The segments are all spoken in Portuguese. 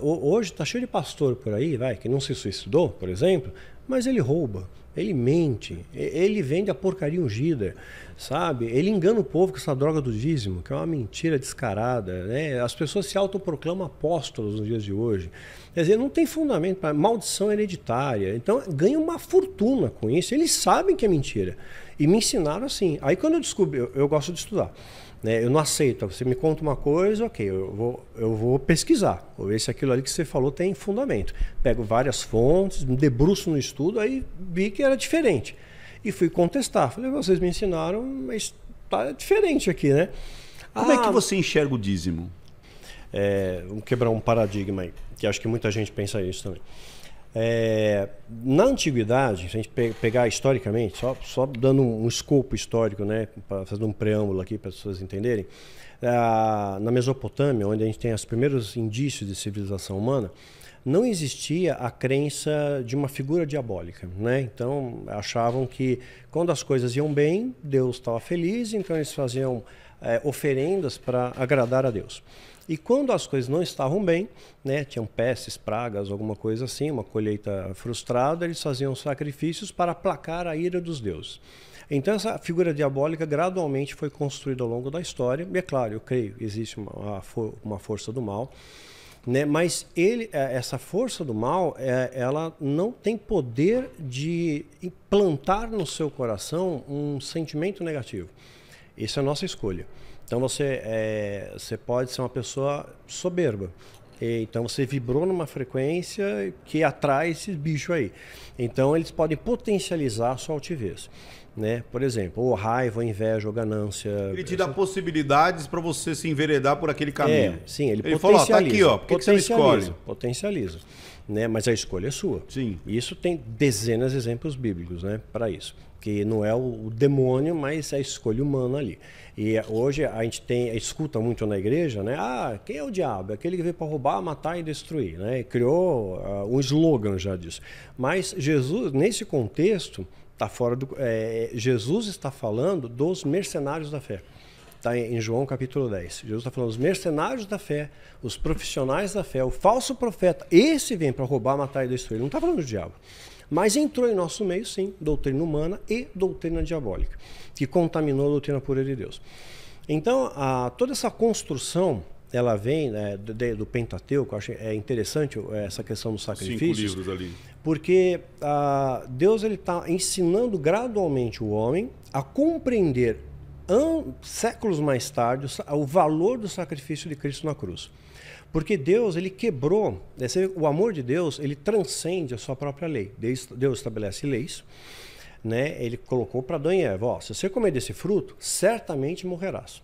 Hoje está cheio de pastor por aí, vai, que não se suicidou, por exemplo, mas ele rouba, ele mente, ele vende a porcaria ungida, sabe? Ele engana o povo com essa droga do dízimo, que é uma mentira descarada, né? As pessoas se autoproclamam apóstolos nos dias de hoje. Quer dizer, não tem fundamento para maldição é hereditária. Então, ganha uma fortuna com isso. Eles sabem que é mentira. E me ensinaram assim. Aí quando eu descobri, eu, eu gosto de estudar. Né? Eu não aceito. Você me conta uma coisa, ok, eu vou, eu vou pesquisar. Ou esse aquilo ali que você falou tem fundamento. Pego várias fontes, me debruço no estudo, aí vi que era diferente. E fui contestar. Falei, vocês me ensinaram, mas tá diferente aqui, né? Como ah, é que ah, você enxerga o dízimo? É, vamos quebrar um paradigma aí, que acho que muita gente pensa isso também. É, na antiguidade, se a gente pegar historicamente, só, só dando um, um escopo histórico, né, fazendo um preâmbulo aqui para as pessoas entenderem, na Mesopotâmia, onde a gente tem os primeiros indícios de civilização humana, não existia a crença de uma figura diabólica, né? Então achavam que quando as coisas iam bem, Deus estava feliz, então eles faziam é, oferendas para agradar a Deus. E quando as coisas não estavam bem, né, tinham pestes, pragas, alguma coisa assim, uma colheita frustrada, eles faziam sacrifícios para aplacar a ira dos deuses. Então essa figura diabólica gradualmente foi construída ao longo da história, e é claro, eu creio, existe uma, uma força do mal, né? Mas ele, é, essa força do mal, é, ela não tem poder de implantar no seu coração um sentimento negativo. Isso é nossa escolha. Então você, é, você pode ser uma pessoa soberba. E, então você vibrou numa frequência que atrai esses bichos aí. Então eles podem potencializar a sua altivez. Né? Por exemplo, ou raiva, ou inveja, ou ganância. Ele te dá possibilidades para você se enveredar por aquele caminho. É, sim, ele, ele falou, está aqui, ó, por que, que você escolhe? Potencializa, né? Mas a escolha é sua. Sim. E isso tem dezenas de exemplos bíblicos, né, para isso que não é o, demônio, mas é a escolha humana ali. E é, hoje a gente tem, escuta muito na igreja, né? Ah, quem é o diabo? É aquele que veio para roubar, matar e destruir, né? E criou uh, um slogan já disso. Mas Jesus, nesse contexto, tá fora do, é, Jesus está falando dos mercenários da fé. Está em João capítulo 10. Jesus está falando os mercenários da fé, os profissionais da fé, o falso profeta. Esse vem para roubar, matar e destruir. Ele não está falando do diabo. Mas entrou em nosso meio, sim, doutrina humana e doutrina diabólica, que contaminou a doutrina pura de Deus. Então, a, toda essa construção ela vem né, de, do Pentateuco, acho é interessante é, essa questão dos sacrifícios. Cinco livros ali. Porque a, Deus está ensinando gradualmente o homem a compreender, an, séculos mais tarde, o, o valor do sacrifício de Cristo na cruz. Porque Deus, ele quebrou, né, o amor de Deus, ele transcende a sua própria lei. Deus estabelece leis, né? Ele colocou para Adão e Eva, ó, se você comer desse fruto, certamente morrerás.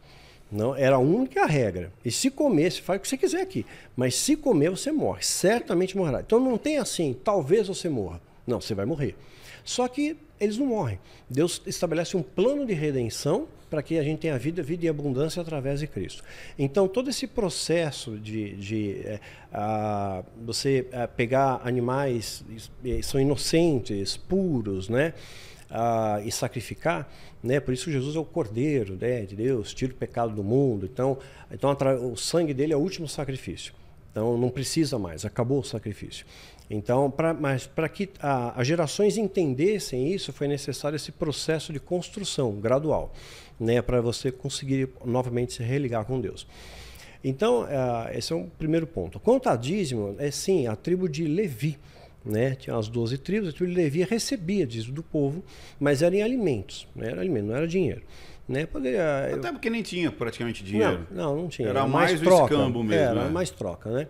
Não, era a única regra. E se comer, você faz o que você quiser aqui. Mas se comer, você morre. Certamente morrerá. Então não tem assim, talvez você morra. Não, você vai morrer. Só que eles não morrem. Deus estabelece um plano de redenção para que a gente tenha vida, vida e abundância através de Cristo. Então, todo esse processo de, de é, a, você é, pegar animais que eh, são inocentes, puros, né? Ah, e sacrificar, né? Por isso Jesus é o Cordeiro, né, de Deus, tira o pecado do mundo. Então, então o sangue dele é o último sacrifício. Então não precisa mais, acabou o sacrifício. Então, pra, mas para que as gerações entendessem isso, foi necessário esse processo de construção gradual, né, para você conseguir novamente se religar com Deus. Então, eh, esse é um primeiro ponto. Quanto a dízimo, é sim, a tribo de Levi, né, tinha as 12 tribos, a tribo de Levi recebia dízimo do povo, mas era em alimentos, né, era alimento, não era dinheiro. Né? Poderia, Até porque nem tinha praticamente dinheiro. Não, não, não tinha. Era mais, mais troca, escambo mesmo. Era né? mais troca, né?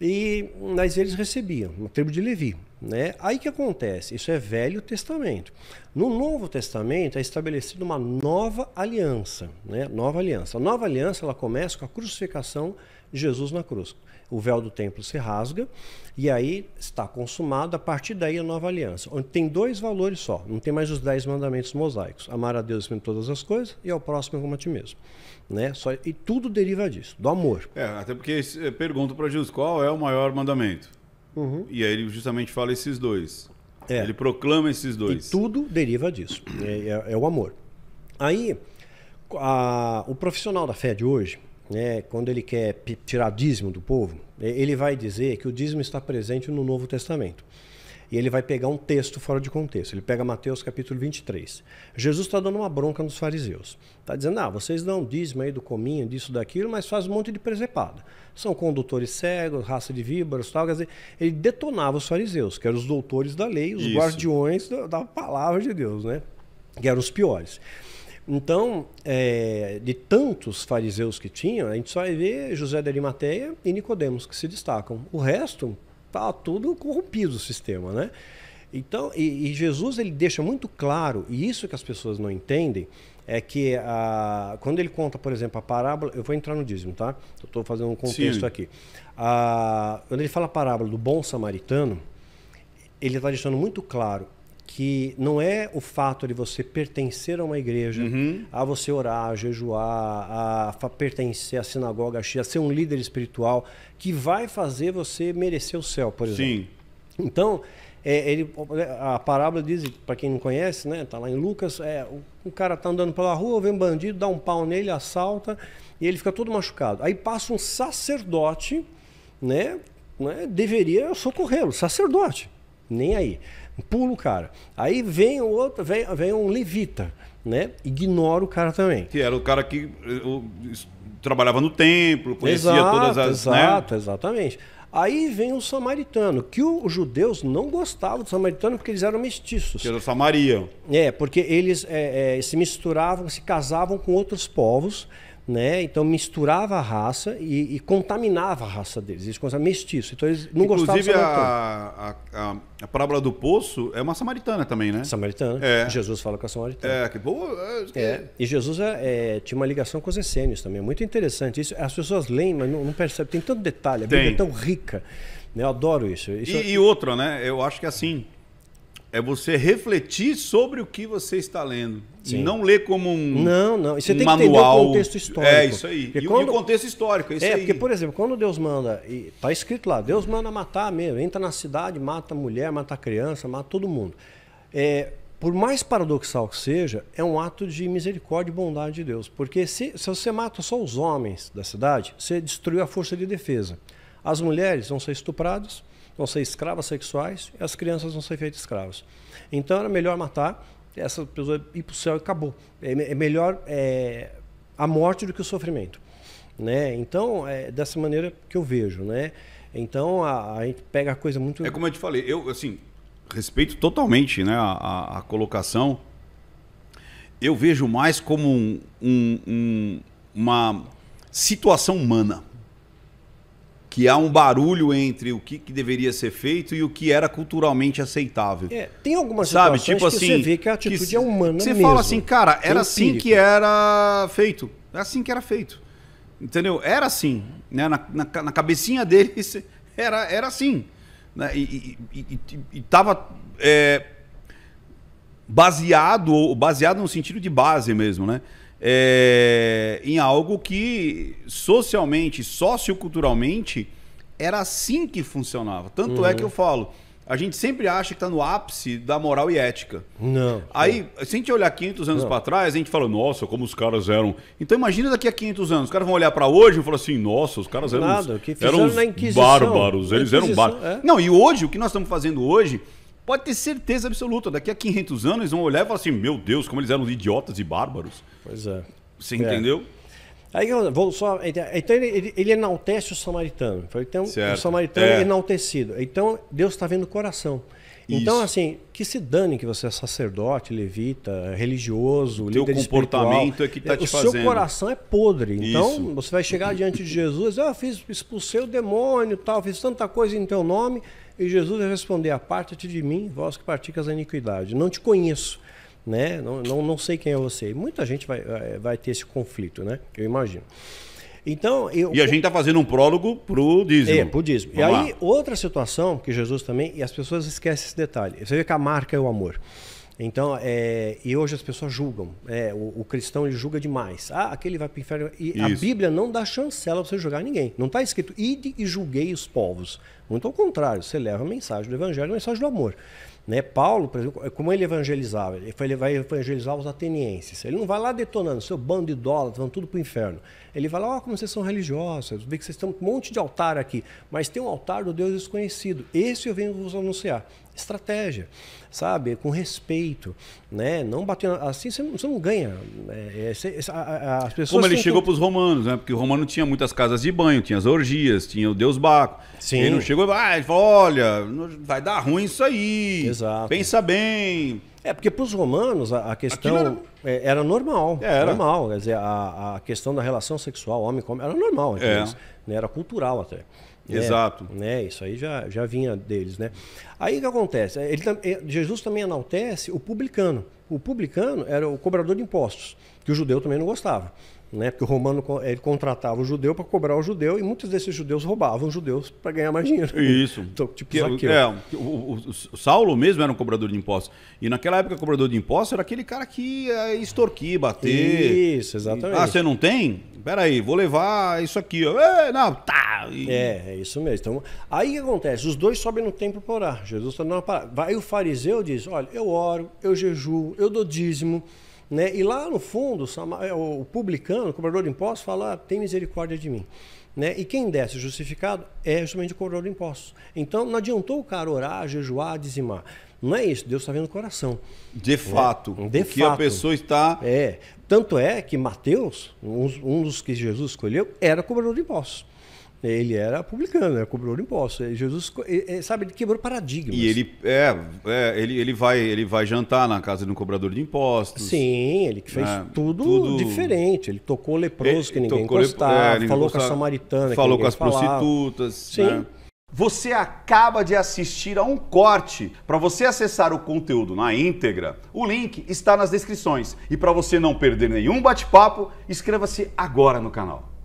E, mas eles recebiam, uma tribo de Levi. Né? Aí que acontece? Isso é Velho Testamento. No Novo Testamento é estabelecida uma nova aliança. Né? Nova aliança. A nova aliança ela começa com a crucificação Jesus na cruz. O véu do templo se rasga e aí está consumado, a partir daí a nova aliança, onde tem dois valores só, não tem mais os dez mandamentos mosaicos: amar a Deus em todas as coisas e ao próximo como a ti mesmo. Né? Só, e tudo deriva disso, do amor. É, até porque eh, pergunta para Jesus qual é o maior mandamento. Uhum. E aí ele justamente fala esses dois. É. Ele proclama esses dois. E tudo deriva disso. É, é, é o amor. Aí, a, o profissional da fé de hoje, né, quando ele quer tirar dízimo do povo, é, ele vai dizer que o dízimo está presente no Novo Testamento. E ele vai pegar um texto fora de contexto. Ele pega Mateus capítulo 23. Jesus está dando uma bronca nos fariseus. Está dizendo, ah, vocês dão dízimo aí do cominho, disso, daquilo, mas faz um monte de presepada. São condutores cegos, raça de víboras, tal. Quer dizer, ele detonava os fariseus, que eram os doutores da lei, os Isso. guardiões da, da palavra de Deus, né? Que eram os piores. Então, é, de tantos fariseus que tinham, a gente só vai ver José de Arimateia e Nicodemos que se destacam. O resto tá tudo corrompido o sistema, né? Então, e, e, Jesus ele deixa muito claro, e isso que as pessoas não entendem, é que a, quando ele conta, por exemplo, a parábola, eu vou entrar no dízimo, tá? Eu estou fazendo um contexto Sim. aqui. A, quando ele fala a parábola do bom samaritano, ele está deixando muito claro que não é o fato de você pertencer a uma igreja, uhum. a você orar, a jejuar, a, a pertencer à sinagoga, a ser um líder espiritual, que vai fazer você merecer o céu, por exemplo. Sim. Então, é, ele, a parábola diz, para quem não conhece, né, tá lá em Lucas, é, o, o cara tá andando pela rua, vem um bandido, dá um pau nele, assalta, e ele fica todo machucado. Aí passa um sacerdote, né, né deveria socorrê-lo, sacerdote, nem aí. Pulo, cara. Aí vem outro, vem, vem um levita, né? Ignora o cara também. Que era o cara que eh, trabalhava no templo, conhecia exato, todas as. Né? Exato, né? exatamente. Aí vem o samaritano, que os judeus não gostavam do samaritano porque eles eram mestiços. Que era Samaria. É, porque eles é, é, se misturavam, se casavam com outros povos né? Então misturava a raça e, e, contaminava a raça deles. Eles consideravam mestiço. Então eles não Inclusive, gostavam a, a, a, a parábola do poço é uma samaritana também, né? Samaritana. É. Jesus fala com a samaritana. É, que boa. É, é. E Jesus é, é, tinha uma ligação com os essênios também. Muito interessante. Isso, as pessoas leem, mas não, não percebem. Tem tanto detalhe. A Bíblia é tão rica. Né? Eu adoro isso. isso e, é e outra, né? Eu acho que é assim é você refletir sobre o que você está lendo. Sim. Não ler como um Não, não. E você um tem que manual. o contexto histórico. É, isso aí. e quando... o contexto histórico, é isso é, aí. porque, por exemplo, quando Deus manda, e tá escrito lá, Deus manda matar mesmo. Entra na cidade, mata mulher, mata criança, mata todo mundo. É, por mais paradoxal que seja, é um ato de misericórdia e bondade de Deus. Porque se, se você mata só os homens da cidade, você destruiu a força de defesa. As mulheres vão ser estupradas, vão ser escravas sexuais e as crianças vão ser feitas escravas. Então era melhor matar essa pessoa ir para o céu e acabou. É, é, melhor é, a morte do que o sofrimento. Né? Então, é dessa maneira que eu vejo. Né? Então, a, a gente pega a coisa muito. É como eu te falei, eu assim, respeito totalmente né, a, a colocação. Eu vejo mais como um, um, uma situação humana que há um barulho entre o que, que, deveria ser feito e o que era culturalmente aceitável. É, tem algumas Sabe, situações tipo que assim, você vê que a atitude que, é humana Você mesmo. fala assim, cara, era assim que era feito. Era é assim que era feito. Entendeu? Era assim. Né? Na, na, na cabecinha dele era, era assim. Né? E estava é, baseado, baseado no sentido de base mesmo, né? é, em algo que socialmente, socioculturalmente, era assim que funcionava. Tanto é uhum. é que eu falo, a gente sempre acha que está no ápice da moral e ética. Não. Aí, não. se a gente olhar 500 anos para trás, a gente fala, nossa, como os caras eram. Então, imagina daqui a 500 anos. Os caras vão olhar para hoje e falar assim, nossa, os caras eram, Nada, eram bárbaros, eles eram bárbaros. É. Não, e hoje, o que nós estamos fazendo hoje Pode ter certeza absoluta, daqui a 500 anos vão olhar e falar assim: meu Deus, como eles eram idiotas e bárbaros. Pois é. Você é. entendeu? Aí então, vou só. Então, então ele, ele, ele enaltece o samaritano. Então o samaritano é. é enaltecido. Então Deus está vendo o coração. Então, Isso. Então, assim, que se dane que você é sacerdote, levita, religioso, Teu líder comportamento é que está é, te o fazendo. O seu coração é podre. Então, Isso. você vai chegar diante de Jesus, ah, fiz, expulsei o demônio, tal, fiz tanta coisa em teu nome. E Jesus vai responder: aparte te de mim, vós que praticas a iniquidade. Não te conheço, né? Não, não, não sei quem é você. muita gente vai, vai ter esse conflito, né? Eu imagino. Então, eu, e a gente está fazendo um prólogo para o dízimo. É, para o dízimo. Vamos e aí, lá. outra situação que Jesus também, e as pessoas esquecem esse detalhe. Você vê que a marca é o amor. Então, é, e hoje as pessoas julgam. É, o, o, cristão ele julga demais. Ah, aquele vai para o inferno. E Isso. a Bíblia não dá chancela para você julgar ninguém. Não está escrito, ide e julguei os povos. Muito ao contrário, você leva a mensagem do evangelho, a mensagem do amor. Né? Paulo, por exemplo, como ele evangelizava? Ele vai evangelizar os atenienses. Ele não vai lá detonando, seu bando de idólatras, vão tudo para o inferno. Ele vai lá, oh, como vocês são religiosos, vê que vocês estão com um monte de altar aqui, mas tem um altar do Deus desconhecido. Esse eu venho vos anunciar estratégia, sabe? Com respeito, né? Não batendo assim, você não, você não ganha. Né? É, você, a, a, Como ele chegou que... para os romanos, né? Porque o romano tinha muitas casas de banho, tinha as orgias, tinha o deus Baco. Sim. Ele não chegou e ah, falou, olha, vai dar ruim isso aí. Exato. Pensa bem. É, porque para os romanos a, a questão era... É, era... normal. É, era. Normal, quer dizer, a, a, questão da relação sexual homem com homem era normal. Então, Era cultural até. Né? Exato. Né? Isso aí já, já vinha deles, né? Aí o que acontece? Ele, eh, Jesus também enaltece o publicano. O publicano era o cobrador de impostos, que o judeu também não gostava né? Porque o romano ele contratava o judeu para cobrar o judeu e muitos desses judeus roubavam os judeus para ganhar mais dinheiro. Isso. Então, tipo que, é zaqueu. é, o, o, o, Saulo mesmo era um cobrador de impostos. E naquela época, cobrador de impostos era aquele cara que ia eh, extorquir, bater. Isso, exatamente. Ah, você não tem? Peraí, vou levar isso aqui. Ei, é, não, tá. E... É, é isso mesmo. Então, aí o que acontece? Os dois sobem no templo para orar. Jesus está numa parada. Vai o fariseu diz: olha, eu oro, eu jejuo, eu dou dízimo. Né? E lá no fundo, é, o publicano, o cobrador de impostos, fala: ah, tem misericórdia de mim. Né? E quem desce justificado é justamente o cobrador de impostos. Então não adiantou o cara orar, jejuar, dizimar. Não é isso, Deus está vendo o coração. De né? fato, de que fato. a pessoa está. É. Tanto é que Mateus, um dos que Jesus escolheu, era cobrador de impostos. Ele era publicano, era né? cobrador de impostos. Jesus, sabe, ele quebrou paradigmas. E ele, é, é, ele, ele, vai, ele vai jantar na casa de um cobrador de impostos. Sim, ele fez é, tudo, tudo, diferente. Ele tocou leproso que ninguém encostava, é, falou com a samaritana falou que ninguém Falou com as falava. prostitutas. Né? Sim. Né? Você acaba de assistir a um corte. Para você acessar o conteúdo na íntegra, o link está nas descrições. E para você não perder nenhum bate-papo, inscreva-se agora no canal.